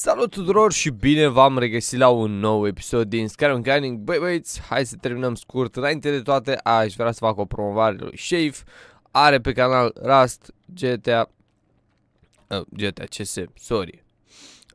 Salut tuturor și bine v-am regăsit la un nou episod din Skyrim Grinding. Băi băiți, hai să terminăm scurt. Înainte de toate, aș vrea să fac o promovare lui Shave. Are pe canal Rust, GTA, uh, GTA CS, sorry.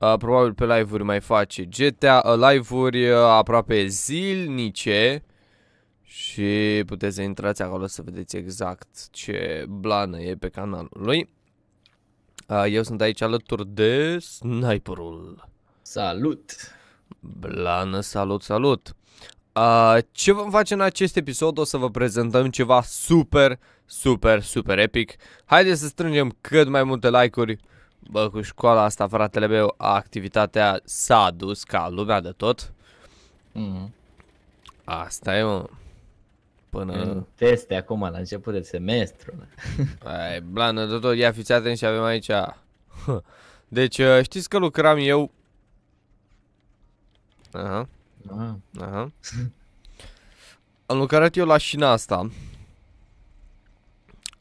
Uh, probabil pe live-uri mai face GTA, uh, live-uri uh, aproape zilnice. Și puteți să intrați acolo să vedeți exact ce blană e pe canalul lui. Eu sunt aici alături de Sniperul. Salut! Blană, salut, salut! Ce vom face în acest episod? O să vă prezentăm ceva super, super, super epic. Haideți să strângem cât mai multe like-uri. Bă, cu școala asta, fratele meu, activitatea s-a dus ca lumea de tot. Mm. Asta e, mă până... În teste acum, la început de semestru. Ai, blană de tot, ia fiți atenți și avem aici... Deci, uh, știți că lucram eu... Aha. Aha. Aha. Am lucrat eu la șina asta.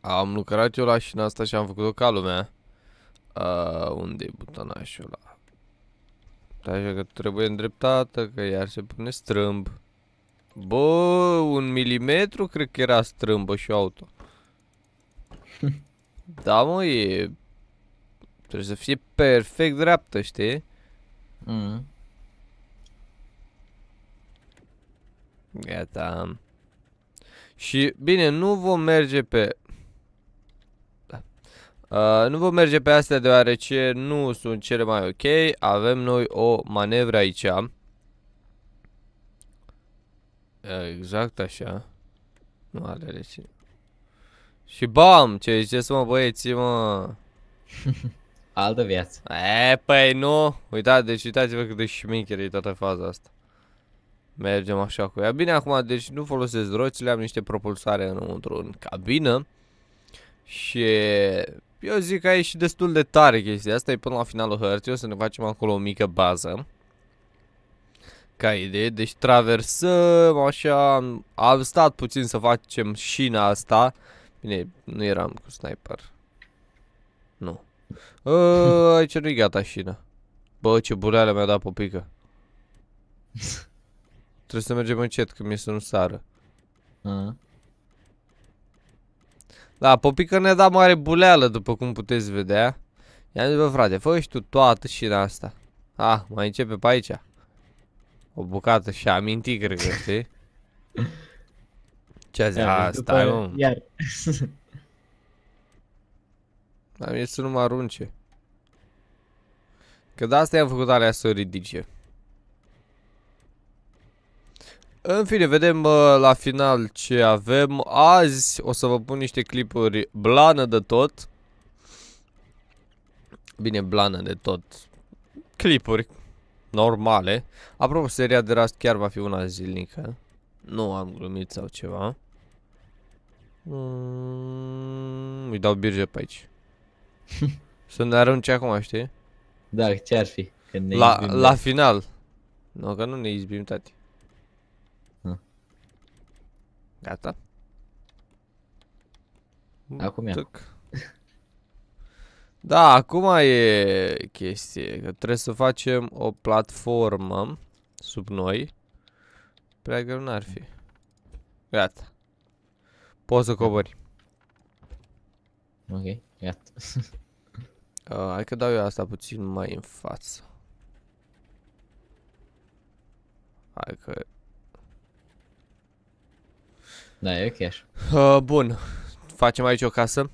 Am lucrat eu la șina asta și am făcut-o ca lumea. Uh, unde-i butonașul ăla? Așa că trebuie îndreptată, că iar se pune strâmb. Bă, un milimetru cred că era strâmbă și auto. Da, mă, e... Trebuie să fie perfect dreaptă, știi? Mm. Gata. Și, bine, nu vom merge pe... Uh, nu vom merge pe astea deoarece nu sunt cele mai ok. Avem noi o manevră aici. Exact așa. Nu are ce. Și bam, ce ziceți mă băieții mă? Altă viață. E, păi nu. Uitați, deci uitați-vă cât de șmecher e toată faza asta. Mergem așa cu ea. Bine, acum, deci nu folosesc roțile, am niște propulsare înăuntru în cabină. Și eu zic că e și destul de tare chestia asta, e până la finalul hărții, o să ne facem acolo o mică bază ca idee. Deci traversăm așa, am stat puțin să facem șina asta. Bine, nu eram cu sniper. Nu. A, ă, aici nu-i gata șina. Bă, ce buleală mi-a dat popică. Trebuie să mergem încet, că mi să nu sară. A. Da, popică ne-a dat mare buleală, după cum puteți vedea. Ia am zis, bă, frate, fă și tu toată șina asta. Ah, mai începe pe aici o bucată și a amintit, cred că, știi? Ce zis? A, stai, mă. Iar. Am da, ieșit să nu mă arunce. Că de asta i-am făcut alea să o ridice. În fine, vedem uh, la final ce avem. Azi o să vă pun niște clipuri blană de tot. Bine, blană de tot. Clipuri, normale. Apropo, seria de rast chiar va fi una zilnică. Nu am glumit sau ceva. Mm, îi dau birge pe aici. Să ne arunce acum, știi? Da, ce ar fi? Când ne la, izbim, la final. Nu, că nu ne izbim, tati. Ah. Gata. Acum ia. Da, acum e chestie, că trebuie să facem o platformă sub noi. Prea greu n-ar fi. Gata. Poți să cobori. Ok, gata. uh, hai că dau eu asta puțin mai în față. Hai că... Da, e ok așa. Uh, bun. Facem aici o casă?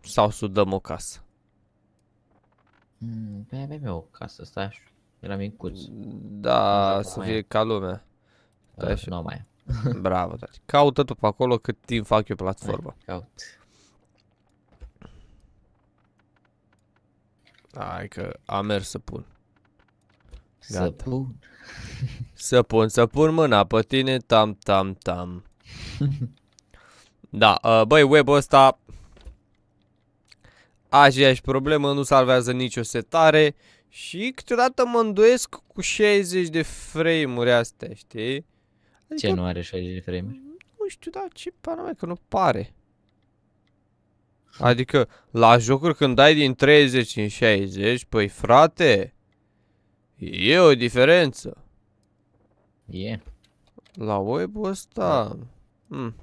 Sau sudăm o casă? Mm, păi aveam eu casă stai așa. era micuț. Da, să fie ca lumea. Uh, Nu mai Bravo, tati. Caută tu pe acolo cât timp fac eu platforma. Hai, caut. Hai că a mers să pun. Gata. Să pun. să pun, să pun mâna pe tine, tam, tam, tam. da, uh, băi, webul ăsta aceeași problemă, nu salvează nicio setare și câteodată mă îndoiesc cu 60 de frame-uri astea, știi? Adică, ce nu are 60 de frame-uri? Nu știu, dar ce pare că nu pare. Adică, la jocuri când dai din 30 în 60, păi frate, e o diferență. E. Yeah. La web-ul ăsta... Da. hmm,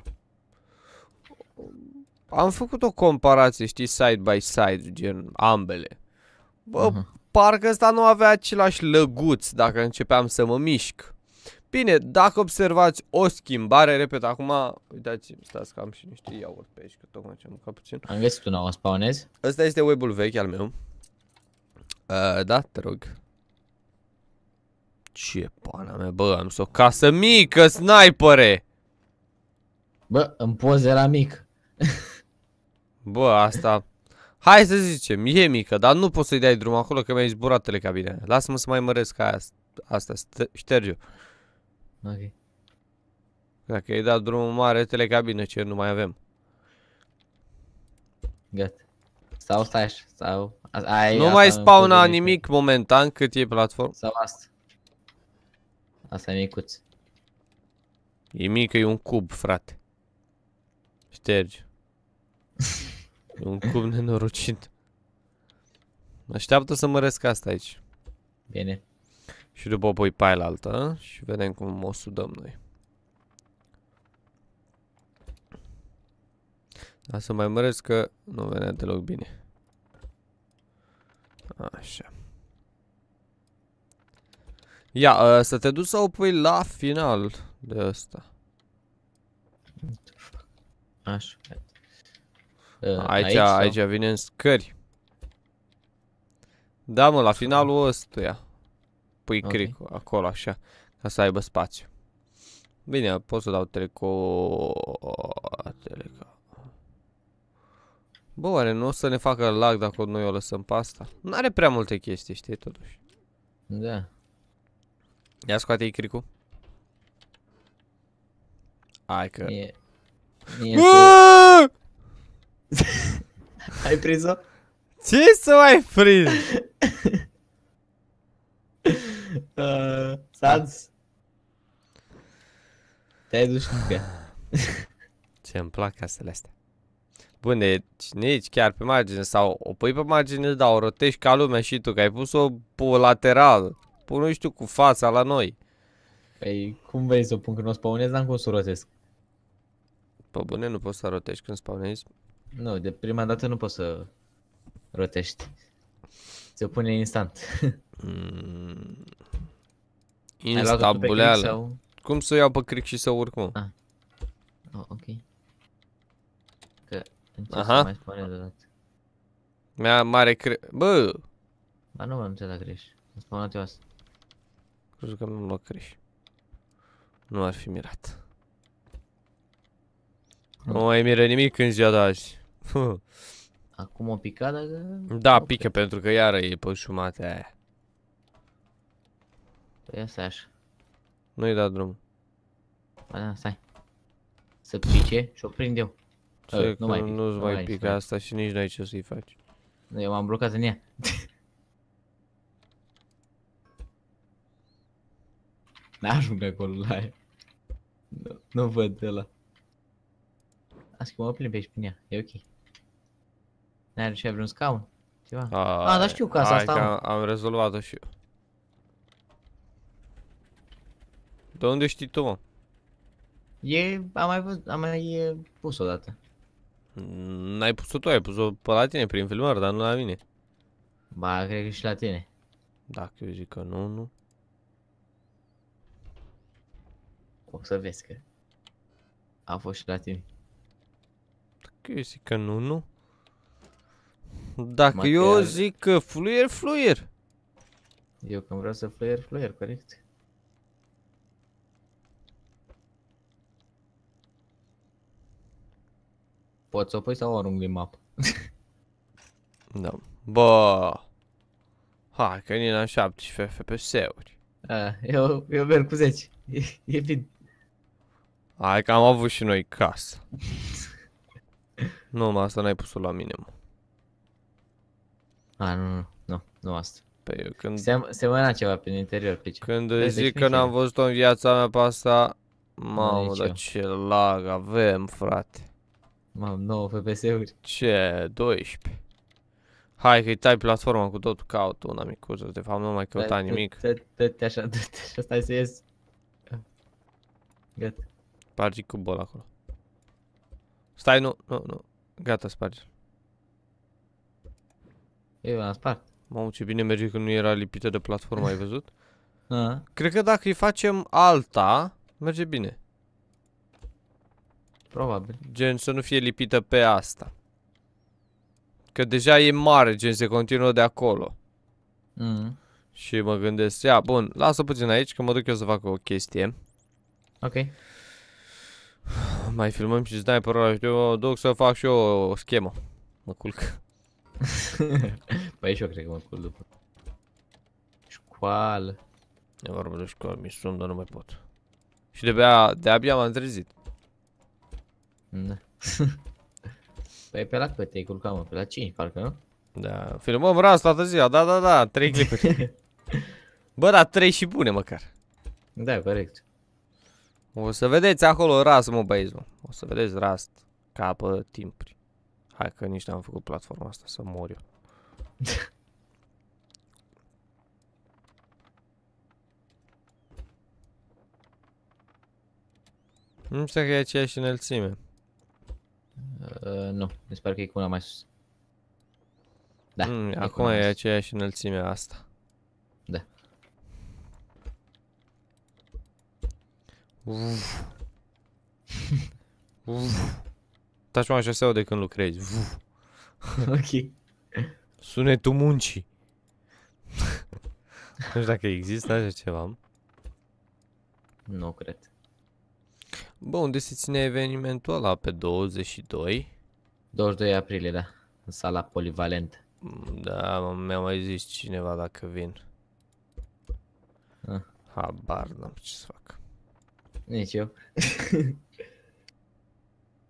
am făcut o comparație, știi, side by side, gen ambele. Bă, uh-huh. parcă ăsta nu avea același lăguț dacă începeam să mă mișc. Bine, dacă observați o schimbare, repet, acum, uitați, stați că am și niște iaurt pe aici, că tocmai ce am mâncat puțin. Am găsit un nou, o spawnez? Ăsta este web-ul vechi al meu. Uh, da, te rog. Ce pana mea, bă, am o casă mică, snipere! Bă, în poze era mic. Bă, asta... Hai să zicem, e mică, dar nu poți să-i dai drum acolo că mi-ai zburat telecabine. Lasă-mă să mai măresc aia, asta, șterge Ok. Dacă i-ai dat drumul mare, telecabine ce nu mai avem. Gata. Sau stai așa, sau... Ai, nu mai spawna nimic pe... momentan cât e platform. Sau asta. Asta e micuț. E mică, e un cub, frate. Ștergi. E un cub nenorocit. Așteaptă să măresc asta aici. Bine. Și după o pui pe altă și vedem cum o sudăm noi. Dar să mai măresc că nu venea deloc bine. Așa. Ia, ă, să te duci să o pui la final de asta. Așa. Uh, aici, aici, sau? aici vine în scări. Da, mă, la finalul ăstuia. Pui okay. cric acolo, așa, ca să aibă spațiu. Bine, pot să dau treco... Teleca. Bă, oare nu o să ne facă lag dacă noi o lăsăm pe asta? Nu are prea multe chestii, știi, totuși. Da. Ia scoate-i Hai că... E... E Ai prins-o? Ce să ai prins? uh, Sans? Te-ai dus Ce îmi plac casele astea. Bun, deci nici chiar pe margine sau o pui pe margine, dar o rotești ca lumea și tu, că ai pus-o pe lateral. Pun, nu știu, cu fața la noi. Păi, cum vrei să o pun când o spawnez, n-am cum să o rotesc. Pe bune, nu poți să rotești când spawnezi. Nu, de prima dată nu poți să rotești. Se pune instant. Mm. Instabuleală. Sau... Cum să o iau pe cric și să urc, mă? Ah. Oh, ok. Că Aha. Mi-a mare cre... Bă! Ba nu m-am la creș. Îmi spune eu asta. Crezi că mi luat creș. Nu ar fi mirat. Nu mai miră nimic în ziua de azi. Acum o pica, dacă... Da, okay. pică pentru că iară e pe jumate aia. Păi asta așa. Nu-i dat drum. Ba da, stai. Să pice și o prind eu. Ă, ce, nu mai nu-ți nu mai pică, pică asta și nici n-ai ce să-i faci. Eu m-am blocat în ea. N-ajung acolo la aia. Nu, nu văd de la. că mă plimbești pe prin ea, e ok. N-ai și vreun scaun? Ceva? A, ah, dar știu casa asta am. am rezolvat-o și eu. De unde știi tu, mă? E, am mai văzut, am mai pus o dată. N-ai pus-o tu, ai pus-o pe la tine prin filmar, dar nu la mine. Ba, cred că și la tine. Dacă eu zic că nu, nu. O să vezi că a fost și la tine. Dacă eu zic că nu, nu. Dacă Material. eu zic că fluier, fluier. Eu când vreau să fluier, fluier, corect. Poți să o pui sau o arunc din map? da. Bă. Hai că nina 17 FPS-uri. eu, eu merg cu 10. E, e bine. Hai că am avut și noi casă. nu, asta n-ai pus-o la mine, mă. A, nu, nu, nu, nu asta. Păi eu când... Se ceva prin interior pe ce. Când păi, zic că n-am văzut-o în viața mea pe asta, mamă, dar ce lag avem, frate. Mam 9 FPS-uri. Ce? 12. Hai că-i tai platforma cu totul, caut una micuță, de fapt nu mai căuta nimic. Dă-te așa, dă-te așa, stai să ies. Gata. Spargi bol acolo. Stai, nu, nu, nu. Gata, spargi. Eu am spart. Mamă, ce bine merge că nu era lipită de platformă, ai văzut? A. Da. Cred că dacă îi facem alta, merge bine. Probabil. Gen să nu fie lipită pe asta. Că deja e mare, gen se continuă de acolo. Mm. Și mă gândesc, ia, bun, lasă puțin aici că mă duc eu să fac o chestie. Ok. Mai filmăm și sniper-ul eu duc să fac și eu o schemă. Mă culc. Pe aici eu cred că mă culc după. Școală. E vorba de școală, mi sun, dar nu mai pot. Și de-abia de -abia m-am trezit. Da. păi pe la cât te-ai culcat, mă? Pe la 5, parcă, nu? Da, filmăm ras toată ziua, da, da, da, 3 clipuri. Bă, dar 3 și bune măcar. Da, corect. O să vedeți acolo ras, mă, băieți, mă. O să vedeți rast capă, timpuri. Hai că nici n-am făcut platforma asta, să mor eu. nu știu că e aceeași înălțime. Uh, nu, mi se pare că e cu una mai sus. Da. Mm, e acum e aceeași înălțime asta. Da. Uf. Uf taci mai șaseaua de când lucrezi. Ok. Sunetul muncii. nu știu dacă există așa ceva. Nu cred. Bă, unde se ține evenimentul ăla? Pe 22? 22 aprilie, da. În sala polivalent. Mm, da, mi-a mai zis cineva dacă vin. Ah. Habar n-am ce să fac. Nici eu.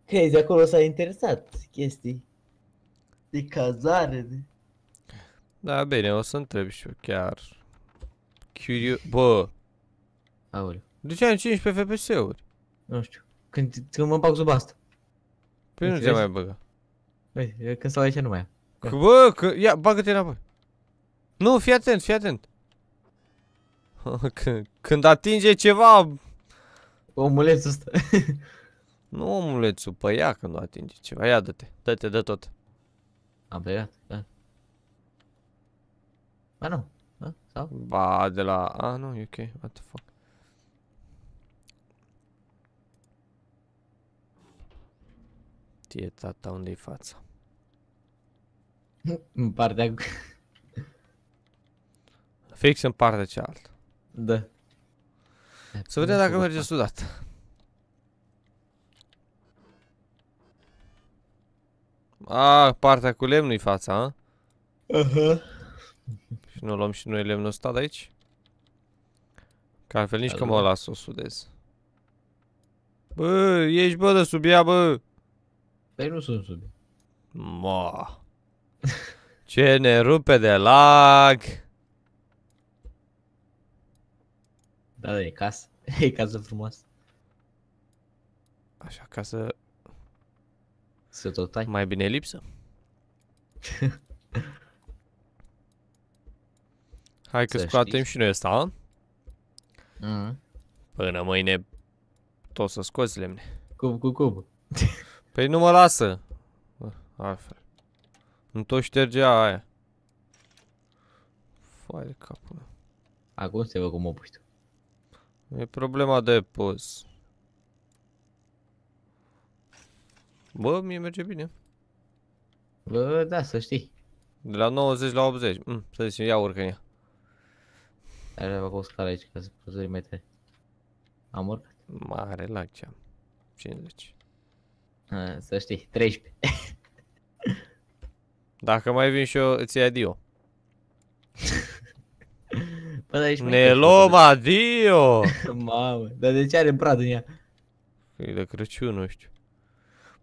Crezi, acolo s-a interesat chestii de cazare, de... Da, bine, o să întreb și eu chiar. Curio... Bă! Aoleu. De ce am 15 FPS-uri? Nu știu. Când, când mă bag sub asta. Păi nu deci te mai băga. Băi, când stau aici nu mai am. Ia. Bă, că... ia, bagă-te înapoi. Nu, fii atent, fii atent. când, când atinge ceva... Omulețul ăsta. Nu, omule, țupă, ia că nu atinge ceva. Ia, dă-te, dă-te, dă tot. Am plecat, da. Ba nu, da? Sau? Ba, de la... A, nu, e ok, what the fuck. Tie tata unde-i fața. în partea... Fix în partea cealaltă. Da. Să vedem dacă merge sudat. A, partea cu lemnul e fața, a? Aha. Și nu luăm și noi lemnul ăsta de aici? Că altfel nici că mă las o sudez. Bă, ești bă de sub ea, bă! Păi nu sunt sub ea. Ce ne rupe de lag! Da, da, e casă. E casă frumoasă. Așa, casă să tot tai. Mai bine lipsă? Hai că scoatem și noi ăsta, mm. Până mâine tot să scoți lemne. Cum, cum, cum? Păi nu mă lasă. Altfel. Nu tot șterge aia. Fai de capul Acum se vă cum pui tu. E problema de pus. Bă, mie merge bine. Bă, da, să știi. De la 90 la 80. Mm, să zicem, ia urcă ea. Dar avea o scară aici ca să poți să mai tare. Am urcat? Mare lag ce am. 50. A, să știi, 13. Dacă mai vin și eu, îți iei adio. Bă, dar ne luăm adio! Mamă, dar de ce are brad în ea? E păi, de Crăciun, nu știu.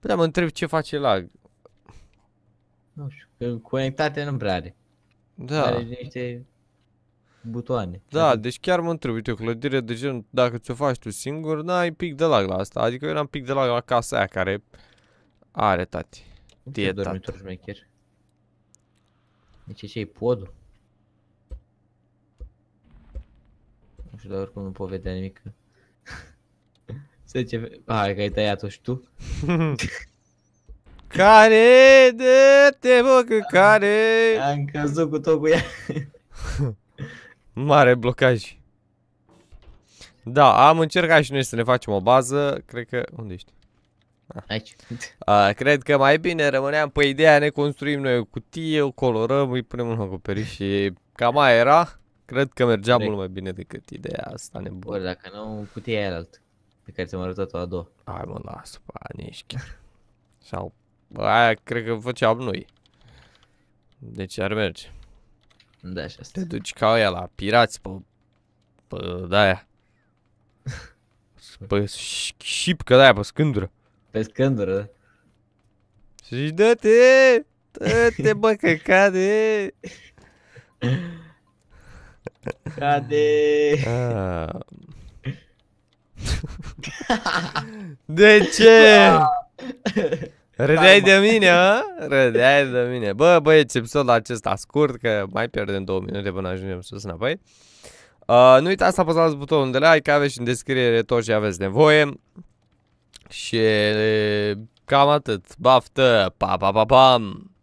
Păi da, mă întreb ce face lag. Nu știu, că conectate nu prea are. Da. Are niște butoane. Da, deci chiar mă întreb, uite, o clădire de gen, dacă ți-o faci tu singur, n-ai pic de lag la asta. Adică eu n-am pic de lag la casa aia care are, tati. Tie, dormitor șmecher. Deci ce e podul? Nu știu, dar oricum nu pot vedea nimic. 10... Hai că ai tăiat-o și tu. care de te bă, că care... Am căzut cu tot cu ea. Mare blocaj. Da, am încercat și noi să ne facem o bază. Cred că... Unde ești? Ah. Aici. A, cred că mai bine rămâneam pe păi ideea, ne construim noi o cutie, o colorăm, îi punem un acoperiș și cam aia era. Cred că mergea mult mai bine decât ideea asta nebună. Ori dacă nu, cutia era altă. Pe care ți-am arătat o a doua. Hai mă, lasă, bă, nici chiar. Sau, bă, aia cred că făceam noi. Deci ar merge. Da, așa Te duci ca aia la pirați, pe... pe de-aia. Pe că de-aia, pe scândură. Pe scândură, da. Și dă-te! Dă-te, bă, că cade! Cade! Aaaa... Ah. De ce? Râdeai de mine, a? Râdeai de mine. Bă, băieți, episodul acesta scurt, că mai pierdem două minute până ajungem sus înapoi. Uh, nu uitați să apăsați butonul de like, aveți și în descriere tot ce aveți nevoie. Și cam atât. Baftă! Pa, pa, pa, pam!